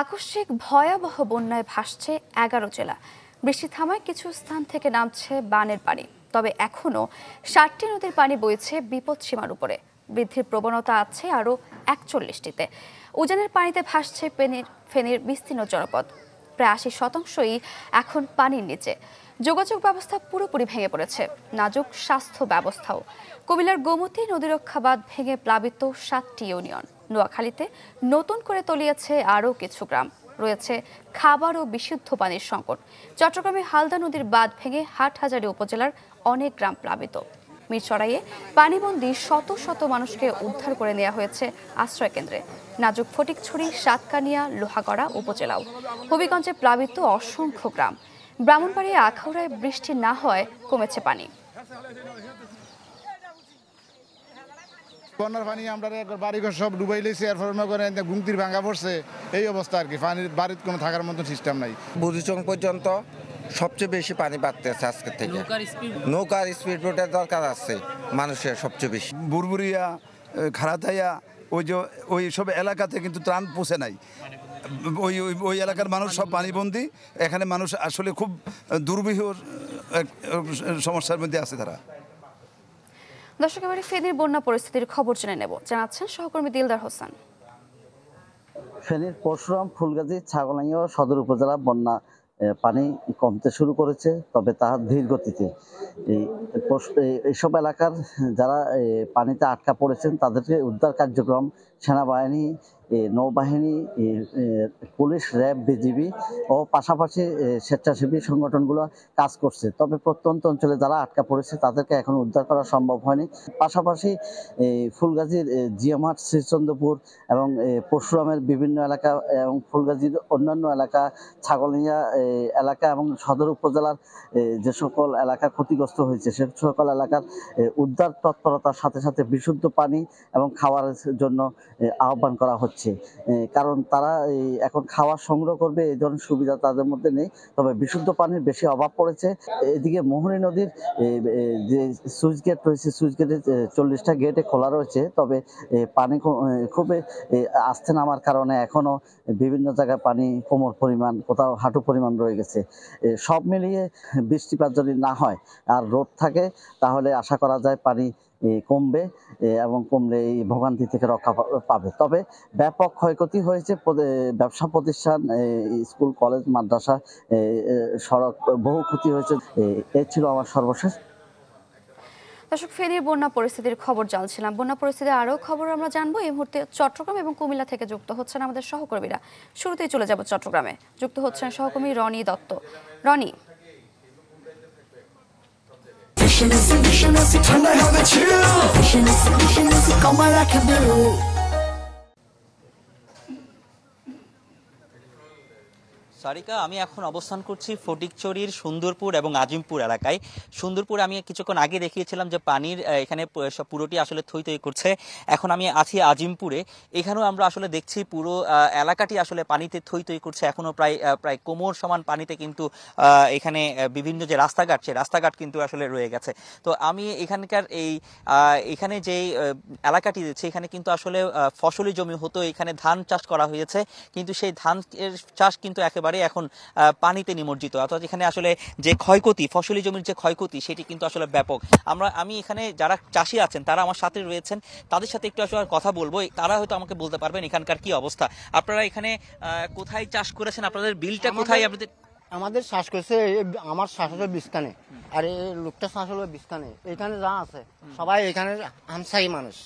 আকস্মিক ভয়াবহ বন্যায় ভাসছে এগারো জেলা বৃষ্টি থামায় কিছু স্থান থেকে নামছে বানের পানি তবে এখনও ষাটটি নদীর পানি বইছে বিপদসীমার উপরে বৃদ্ধির প্রবণতা আছে আরও একচল্লিশটিতে উজানের পানিতে ভাসছে পেনের ফেনের বিস্তীর্ণ জনপদ প্রায় আশি শতাংশই এখন পানির নিচে যোগাযোগ ব্যবস্থা পুরোপুরি ভেঙে পড়েছে নাজুক স্বাস্থ্য ব্যবস্থাও কুমিল্লার গোমতী নদীরক্ষা বাঁধ ভেঙে প্লাবিত সাতটি ইউনিয়ন নোয়াখালীতে নতুন করে তলিয়েছে আরও কিছু গ্রাম রয়েছে খাবার ও বিশুদ্ধ পানির সংকট চট্টগ্রামে হালদা নদীর বাঁধ ভেঙে হাটহাজারী উপজেলার অনেক গ্রাম প্লাবিত মিরচড়াইয়ে পানিবন্দী শত শত মানুষকে উদ্ধার করে নেওয়া হয়েছে আশ্রয় কেন্দ্রে নাজুক ফটিকছড়ি সাতকানিয়া লোহাগড়া উপজেলাও হবিগঞ্জে প্লাবিত অসংখ্য গ্রাম ব্রাহ্মণবাড়িয়া আখাউড়ায় বৃষ্টি না হয় কমেছে পানি বন্যার পানি আমরা একবার ঘর সব ডুবাই লেছি এরপর করে গুমতির ভাঙা পড়ছে এই অবস্থা আর কি পানির বাড়ির কোনো থাকার মতো সিস্টেম নাই বুড়িচং পর্যন্ত সবচেয়ে বেশি পানি বাড়তেছে আজকে থেকে নৌকার স্পিড বোটের দরকার আছে মানুষের সবচেয়ে বেশি বুরবুরিয়া খারাতাইয়া ওই যে ওই সব এলাকাতে কিন্তু ত্রাণ পৌঁছে নাই ওই ওই এলাকার মানুষ সব পানিবন্দি এখানে মানুষ আসলে খুব দুর্বিহ সমস্যার মধ্যে আছে তারা দর্শক এবারে ফেনীর বন্যা পরিস্থিতির খবর জেনে নেব জানাচ্ছেন সহকর্মী দিলদার হোসেন ফেনীর পরশুরাম ফুলগাজী ও সদর উপজেলা বন্যা পানি কমতে শুরু করেছে তবে তাহার ধীর গতিতে এইসব এলাকার যারা পানিতে আটকা পড়েছেন তাদেরকে উদ্ধার কার্যক্রম সেনাবাহিনী নৌবাহিনী পুলিশ র্যাব বিজিবি ও পাশাপাশি স্বেচ্ছাসেবী সংগঠনগুলো কাজ করছে তবে প্রত্যন্ত অঞ্চলে যারা আটকা পড়েছে তাদেরকে এখন উদ্ধার করা সম্ভব হয়নি পাশাপাশি ফুলগাজীর জিয়ামাট শ্রীচন্দ্রপুর এবং পরশুরামের বিভিন্ন এলাকা এবং ফুলগাজীর অন্যান্য এলাকা ছাগলিয়া এলাকা এবং সদর উপজেলার যে সকল এলাকা ক্ষতিগ্রস্ত হয়েছে সে সকল এলাকার উদ্ধার তৎপরতার সাথে সাথে বিশুদ্ধ পানি এবং খাওয়ার জন্য আহ্বান করা হচ্ছে হচ্ছে কারণ তারা এখন খাওয়া সংগ্রহ করবে এই ধরনের সুবিধা তাদের মধ্যে নেই তবে বিশুদ্ধ পানির বেশি অভাব পড়েছে এদিকে মোহনী নদীর যে সুইচ গেট রয়েছে সুইচ গেটে চল্লিশটা গেটে খোলা রয়েছে তবে পানি খুবই আসতে নামার কারণে এখনও বিভিন্ন জায়গায় পানি কোমর পরিমাণ কোথাও হাঁটু পরিমাণ রয়ে গেছে সব মিলিয়ে বৃষ্টিপাত যদি না হয় আর রোদ থাকে তাহলে আশা করা যায় পানি কমবে এবং কমলে এই ভোগান্তি থেকে রক্ষা পাবে তবে ব্যাপক ক্ষয়ক্ষতি হয়েছে ব্যবসা প্রতিষ্ঠান স্কুল কলেজ মাদ্রাসা সড়ক বহু ক্ষতি হয়েছে এ ছিল আমার সর্বশেষ দর্শক ফেনীর বন্যা পরিস্থিতির খবর জানছিলাম বন্যা পরিস্থিতির আরও খবর আমরা জানবো এই মুহূর্তে চট্টগ্রাম এবং কুমিল্লা থেকে যুক্ত হচ্ছেন আমাদের সহকর্মীরা শুরুতেই চলে যাব চট্টগ্রামে যুক্ত হচ্ছেন সহকর্মী Roni Dutta Roni Vicious, vicious, and I have a chill. i vicious, come on, I can do. Sarika আমি এখন অবস্থান করছি ফটিকচুরির সুন্দরপুর এবং আজিমপুর এলাকায় সুন্দরপুরে আমি কিছুক্ষণ আগে দেখিয়েছিলাম যে পানির এখানে পুরোটি আসলে থই থই করছে এখন আমি আছি আজিমপুরে এখানেও আমরা আসলে দেখছি পুরো এলাকাটি আসলে পানিতে থই থই করছে এখনও প্রায় প্রায় কোমর সমান পানিতে কিন্তু এখানে বিভিন্ন যে রাস্তাঘাট সে রাস্তাঘাট কিন্তু আসলে রয়ে গেছে তো আমি এখানকার এই এখানে যে এলাকাটি রয়েছে এখানে কিন্তু আসলে ফসলি জমি হতো এখানে ধান চাষ করা হয়েছে কিন্তু সেই ধান চাষ কিন্তু একেবারে একেবারে এখন পানিতে নিমজ্জিত অর্থাৎ এখানে আসলে যে ক্ষয়ক্ষতি ফসলি জমির যে ক্ষয়ক্ষতি সেটি কিন্তু আসলে ব্যাপক আমরা আমি এখানে যারা চাষি আছেন তারা আমার সাথে রয়েছেন তাদের সাথে একটু আসলে কথা বলবো তারা হয়তো আমাকে বলতে পারবেন এখানকার কি অবস্থা আপনারা এখানে কোথায় চাষ করেছেন আপনাদের বিলটা কোথায় আপনাদের আমাদের শ্বাস করছে আমার শ্বাস হলো বিস্তানে আর এই লোকটা শ্বাস হলো বিস্তানে এখানে যা আছে সবাই এখানে হামসাই মানুষ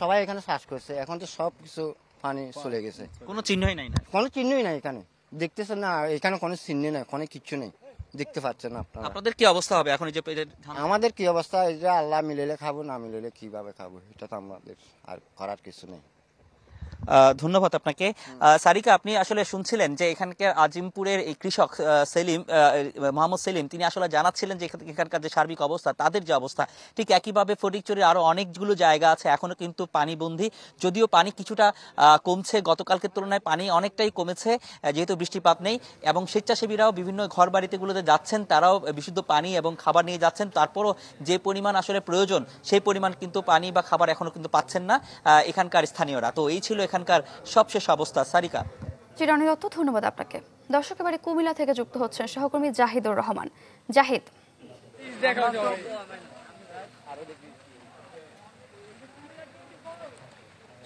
সবাই এখানে শ্বাস করছে এখন তো সব কিছু পানি চলে গেছে কোনো চিহ্নই নাই না কোনো চিহ্নই নাই এখানে দেখতেছেন না এখানে কোনো সিন নেই কোনো কিচ্ছু নেই দেখতে পাচ্ছেন আপনারা আপনাদের কি অবস্থা হবে এখন এই যে আমাদের কি অবস্থা এটা আল্লাহ মিলেলে খাবো না মিলেলে কিভাবে খাবো এটা তো আমাদের আর করার কিছু নেই ধন্যবাদ আপনাকে সারিকা আপনি আসলে শুনছিলেন যে এখানকার আজিমপুরের এই কৃষক সেলিম মোহাম্মদ সেলিম তিনি আসলে জানাচ্ছিলেন যে এখানকার যে সার্বিক অবস্থা তাদের যে অবস্থা ঠিক একইভাবে ফটিকচুরির আরও অনেকগুলো জায়গা আছে এখনও কিন্তু পানিবন্দি যদিও পানি কিছুটা কমছে গতকালকের তুলনায় পানি অনেকটাই কমেছে যেহেতু বৃষ্টিপাত নেই এবং স্বেচ্ছাসেবীরাও বিভিন্ন ঘর বাড়িতেগুলোতে যাচ্ছেন তারাও বিশুদ্ধ পানি এবং খাবার নিয়ে যাচ্ছেন তারপরও যে পরিমাণ আসলে প্রয়োজন সেই পরিমাণ কিন্তু পানি বা খাবার এখনও কিন্তু পাচ্ছেন না এখানকার স্থানীয়রা তো এই ছিল এখানে এখানকার সবশেষ অবস্থা সারিকা চিরানি দত্ত ধন্যবাদ আপনাকে দর্শক এবারে কুমিলা থেকে যুক্ত হচ্ছেন সহকর্মী জাহিদুর রহমান জাহিদ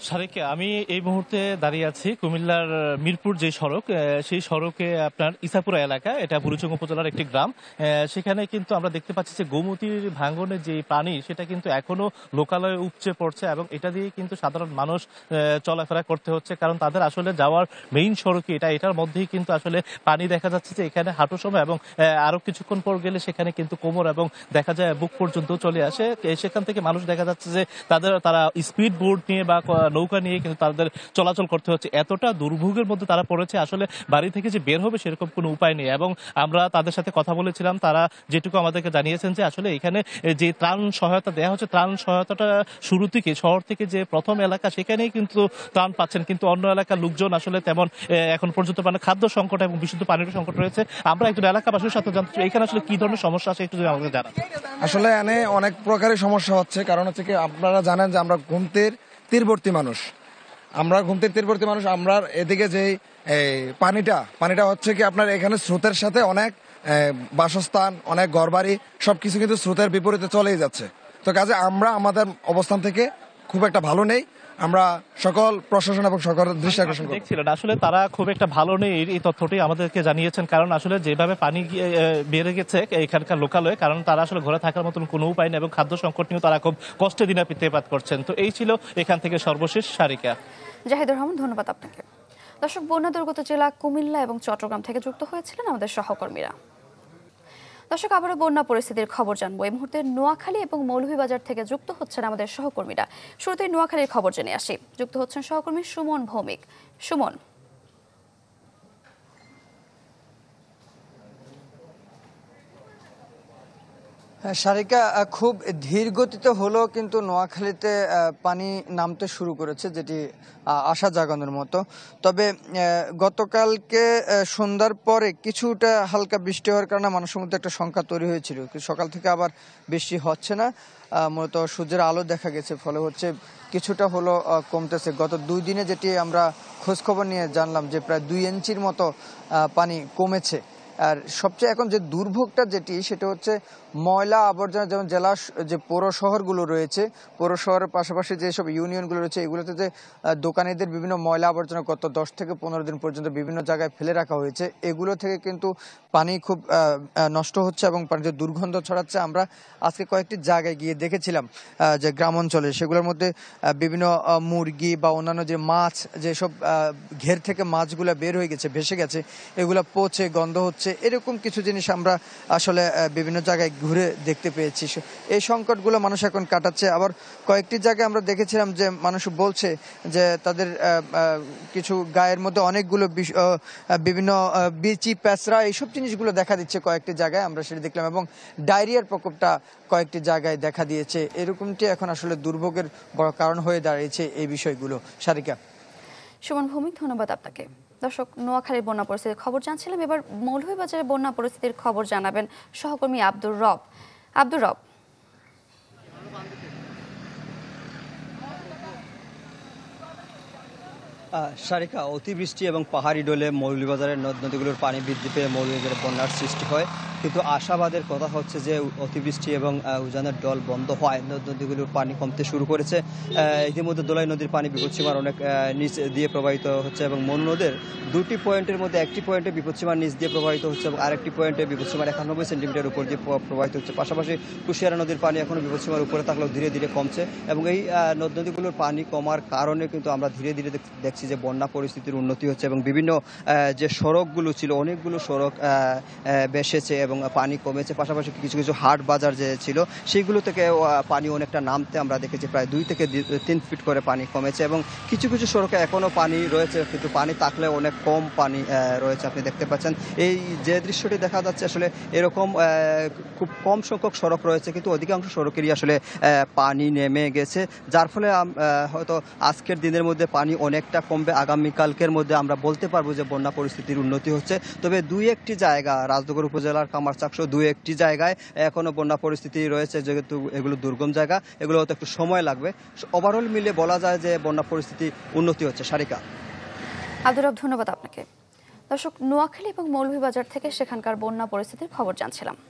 সারেকে আমি এই মুহূর্তে দাঁড়িয়ে আছি কুমিল্লার মিরপুর যে সড়ক সেই সড়কে আপনার ইসাপুরা এলাকা এটা বুড়িচঙ্গ উপজেলার একটি গ্রাম সেখানে কিন্তু আমরা দেখতে পাচ্ছি যে গোমতির ভাঙনে যে পানি সেটা কিন্তু এখনো লোকালয়ে উপচে পড়ছে এবং এটা দিয়ে কিন্তু সাধারণ মানুষ চলাফেরা করতে হচ্ছে কারণ তাদের আসলে যাওয়ার মেইন সড়কে এটা এটার মধ্যেই কিন্তু আসলে পানি দেখা যাচ্ছে যে এখানে হাঁটু সময় এবং আরো কিছুক্ষণ পর গেলে সেখানে কিন্তু কোমর এবং দেখা যায় বুক পর্যন্ত চলে আসে সেখান থেকে মানুষ দেখা যাচ্ছে যে তাদের তারা স্পিড বোর্ড নিয়ে বা নৌকা নিয়ে কিন্তু তাদের চলাচল করতে হচ্ছে এতটা দুর্ভোগের মধ্যে তারা পড়েছে আসলে বাড়ি থেকে যে বের হবে সেরকম কোনো উপায় নেই এবং আমরা তাদের সাথে কথা বলেছিলাম তারা যেটুকু আমাদেরকে জানিয়েছেন যে আসলে এখানে যে ত্রাণ সহায়তা দেওয়া হচ্ছে ত্রাণ সহায়তাটা শুরু থেকে শহর থেকে যে প্রথম এলাকা সেখানেই কিন্তু ত্রাণ পাচ্ছেন কিন্তু অন্য এলাকার লোকজন আসলে তেমন এখন পর্যন্ত মানে খাদ্য সংকট এবং বিশুদ্ধ পানির সংকট রয়েছে আমরা একজন এলাকাবাসীর সাথে জানতে চাই এখানে আসলে কি ধরনের সমস্যা আছে একটু আমাদের জানান আসলে এনে অনেক প্রকারের সমস্যা হচ্ছে কারণ হচ্ছে কি আপনারা জানেন যে আমরা ঘুমতের তীরবর্তী মানুষ আমরা ঘুম থেকে তীরবর্তী মানুষ আমরা এদিকে যে পানিটা পানিটা হচ্ছে কি আপনার এখানে স্রোতের সাথে অনেক বাসস্থান অনেক ঘরবাড়ি সবকিছু কিন্তু স্রোতের বিপরীতে চলেই যাচ্ছে তো কাজে আমরা আমাদের অবস্থান থেকে খুব একটা ভালো নেই আমরা সকল প্রশাসন এবং সকল দৃষ্টি আকর্ষণ দেখছিলেন আসলে তারা খুব একটা ভালো নেই এই তথ্যটি আমাদেরকে জানিয়েছেন কারণ আসলে যেভাবে পানি বেড়ে গেছে এখানকার লোকালয়ে কারণ তারা আসলে ঘরে থাকার মতন কোনো উপায় নেই এবং খাদ্য সংকট নিয়েও তারা খুব কষ্টে দিনাপিতেপাত করছেন তো এই ছিল এখান থেকে সর্বশেষ সারিকা জাহিদুর রহমান ধন্যবাদ আপনাকে দর্শক বন্যা দুর্গত জেলা কুমিল্লা এবং চট্টগ্রাম থেকে যুক্ত হয়েছিলেন আমাদের সহকর্মীরা দর্শক আবারও বন্যা পরিস্থিতির খবর জানবো এই মুহূর্তে নোয়াখালী এবং মৌলভীবাজার থেকে যুক্ত হচ্ছেন আমাদের সহকর্মীরা শুরুতেই নোয়াখালীর খবর জেনে আসি যুক্ত হচ্ছেন সহকর্মী সুমন ভৌমিক সুমন সারিকা খুব ধীর গতিতে হলেও কিন্তু নোয়াখালীতে পানি নামতে শুরু করেছে যেটি আশা জাগানোর মতো তবে গতকালকে সন্ধ্যার পরে কিছুটা হালকা বৃষ্টি হওয়ার কারণে মানুষের মধ্যে একটা সংখ্যা তৈরি হয়েছিল সকাল থেকে আবার বৃষ্টি হচ্ছে না মূলত সূর্যের আলো দেখা গেছে ফলে হচ্ছে কিছুটা হলো কমতেছে গত দুই দিনে যেটি আমরা খোঁজখবর নিয়ে জানলাম যে প্রায় দুই ইঞ্চির মতো পানি কমেছে আর সবচেয়ে এখন যে দুর্ভোগটা যেটি সেটা হচ্ছে ময়লা আবর্জনা যেমন জেলা যে পৌর শহরগুলো রয়েছে পৌর শহরের পাশাপাশি যেসব ইউনিয়নগুলো রয়েছে এগুলোতে যে দোকানিদের বিভিন্ন ময়লা আবর্জনা কত দশ থেকে পনেরো দিন পর্যন্ত বিভিন্ন জায়গায় ফেলে রাখা হয়েছে এগুলো থেকে কিন্তু পানি খুব নষ্ট হচ্ছে এবং পানিতে দুর্গন্ধ ছড়াচ্ছে আমরা আজকে কয়েকটি জায়গায় গিয়ে দেখেছিলাম যে গ্রাম অঞ্চলে সেগুলোর মধ্যে বিভিন্ন মুরগি বা অন্যান্য যে মাছ যেসব ঘের থেকে মাছগুলো বের হয়ে গেছে ভেসে গেছে এগুলো পচে গন্ধ হচ্ছে হচ্ছে এরকম কিছু জিনিস আমরা আসলে বিভিন্ন জায়গায় ঘুরে দেখতে পেয়েছি এই সংকটগুলো মানুষ এখন কাটাচ্ছে আবার কয়েকটি জায়গায় আমরা দেখেছিলাম যে মানুষ বলছে যে তাদের কিছু গায়ের মধ্যে অনেকগুলো বিভিন্ন বিচি প্যাঁচড়া এইসব জিনিসগুলো দেখা দিচ্ছে কয়েকটি জায়গায় আমরা সেটা দেখলাম এবং ডায়রিয়ার প্রকোপটা কয়েকটি জায়গায় দেখা দিয়েছে এরকমটি এখন আসলে দুর্ভোগের বড় কারণ হয়ে দাঁড়িয়েছে এই বিষয়গুলো সারিকা সুমন ভৌমিক ধন্যবাদ আপনাকে দর্শক নোয়াখালীর বন্যা পরিস্থিতির খবর জানছিলাম এবার মৌলভীবাজারের বন্যা পরিস্থিতির খবর জানাবেন সহকর্মী আব্দুর রব আব্দুর রব সারিকা অতিবৃষ্টি এবং পাহাড়ি ডোলে মৌলভীবাজারের নদ নদীগুলোর পানি বৃদ্ধি পেয়ে মৌলভীবাজারে বন্যার সৃষ্টি হয় কিন্তু আশাবাদের কথা হচ্ছে যে অতিবৃষ্টি এবং উজানের ডল বন্ধ হয় নদ নদীগুলোর পানি কমতে শুরু করেছে ইতিমধ্যে দোলাই নদীর পানি বিপদসীমার অনেক নিচ দিয়ে প্রবাহিত হচ্ছে এবং মন নদের দুটি পয়েন্টের মধ্যে একটি পয়েন্টে বিপদসীমার নিচ দিয়ে প্রবাহিত হচ্ছে এবং আরেকটি পয়েন্টে বিপদসীমার একানব্বই সেন্টিমিটার উপর দিয়ে প্রবাহিত হচ্ছে পাশাপাশি কুশিয়ারা নদীর পানি এখনও বিপদসীমার উপরে থাকলেও ধীরে ধীরে কমছে এবং এই নদ নদীগুলোর পানি কমার কারণে কিন্তু আমরা ধীরে ধীরে দেখছি দেখছি যে বন্যা পরিস্থিতির উন্নতি হচ্ছে এবং বিভিন্ন যে সড়কগুলো ছিল অনেকগুলো সড়ক বেসেছে এবং পানি কমেছে পাশাপাশি কিছু কিছু হাট বাজার যে ছিল সেইগুলো থেকে পানি অনেকটা নামতে আমরা দেখেছি প্রায় দুই থেকে তিন ফিট করে পানি কমেছে এবং কিছু কিছু সড়কে এখনও পানি রয়েছে কিন্তু পানি থাকলে অনেক কম পানি রয়েছে আপনি দেখতে পাচ্ছেন এই যে দৃশ্যটি দেখা যাচ্ছে আসলে এরকম খুব কম সংখ্যক সড়ক রয়েছে কিন্তু অধিকাংশ সড়কেরই আসলে পানি নেমে গেছে যার ফলে হয়তো আজকের দিনের মধ্যে পানি অনেকটা কমবে আগামীকালকের মধ্যে আমরা বলতে পারবো যে বন্যা পরিস্থিতির উন্নতি হচ্ছে তবে দুই একটি জায়গা রাজনগর উপজেলার কামার কামারচাকসহ দুই একটি জায়গায় এখনও বন্যা পরিস্থিতি রয়েছে যেহেতু এগুলো দুর্গম জায়গা এগুলো হয়তো একটু সময় লাগবে ওভারঅল মিলে বলা যায় যে বন্যা পরিস্থিতি উন্নতি হচ্ছে সারিকা আব্দুর ধন্যবাদ আপনাকে দর্শক নোয়াখালী এবং মৌলভীবাজার থেকে সেখানকার বন্যা পরিস্থিতির খবর জানছিলাম